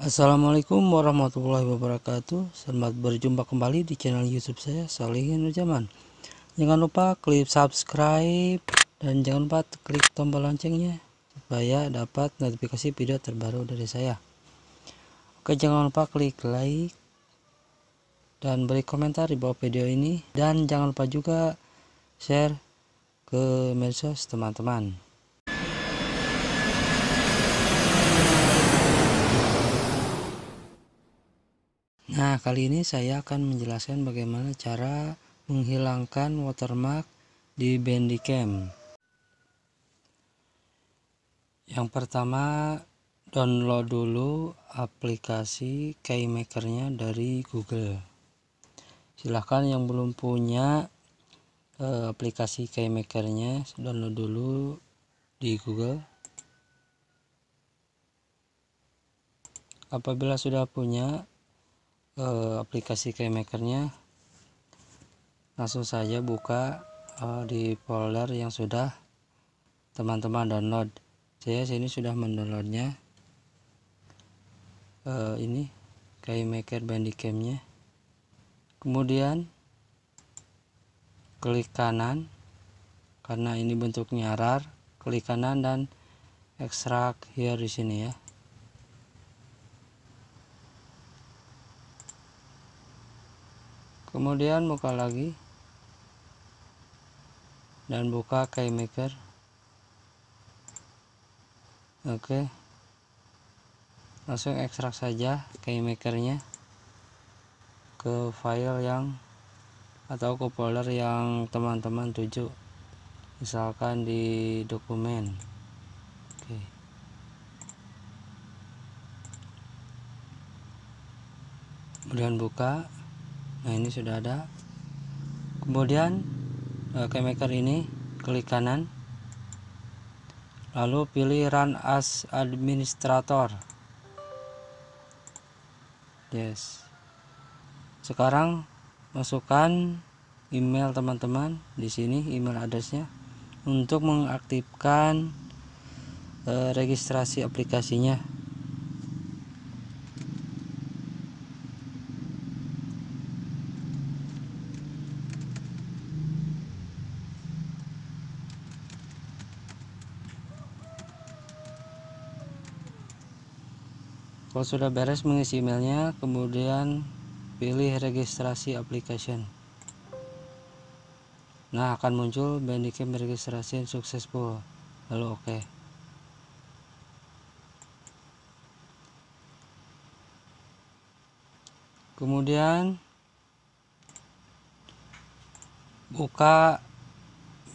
Assalamualaikum warahmatullahi wabarakatuh Selamat berjumpa kembali di channel youtube saya Salihin Ujaman Jangan lupa klik subscribe Dan jangan lupa klik tombol loncengnya Supaya dapat notifikasi video terbaru dari saya Oke jangan lupa klik like Dan beri komentar di bawah video ini Dan jangan lupa juga share ke medsos teman-teman Nah, kali ini saya akan menjelaskan bagaimana cara menghilangkan watermark di Bandicam. Yang pertama, download dulu aplikasi KeyMaker-nya dari Google. Silahkan yang belum punya eh, aplikasi KeyMaker-nya, download dulu di Google. Apabila sudah punya, e, aplikasi KMakernya langsung saja buka e, di folder yang sudah teman-teman download saya sini sudah mendownloadnya e, ini KMaker Bandicamnya kemudian klik kanan karena ini bentuknya rar klik kanan dan ekstrak here di sini ya kemudian buka lagi dan buka keymaker oke langsung ekstrak saja keymakernya ke file yang atau ke folder yang teman-teman tuju misalkan di dokumen oke kemudian buka nah ini sudah ada kemudian eh, keymaker ini klik kanan lalu pilih run as administrator yes sekarang masukkan email teman-teman di sini email addressnya untuk mengaktifkan e, registrasi aplikasinya kalau sudah beres mengisi emailnya kemudian pilih registrasi application nah akan muncul bandicam registrasi yang successful lalu oke okay. kemudian buka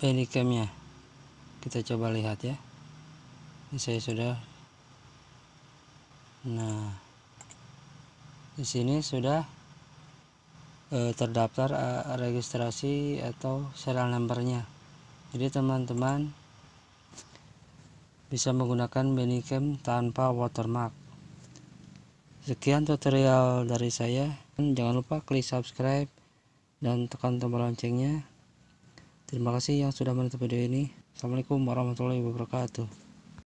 bandicamnya kita coba lihat ya ini saya sudah Nah, di sini sudah eh, terdaftar eh, registrasi atau serial numbernya. Jadi teman-teman bisa menggunakan Benicam tanpa watermark. Sekian tutorial dari saya. Jangan lupa klik subscribe dan tekan tombol loncengnya. Terima kasih yang sudah menonton video ini. Assalamualaikum warahmatullahi wabarakatuh.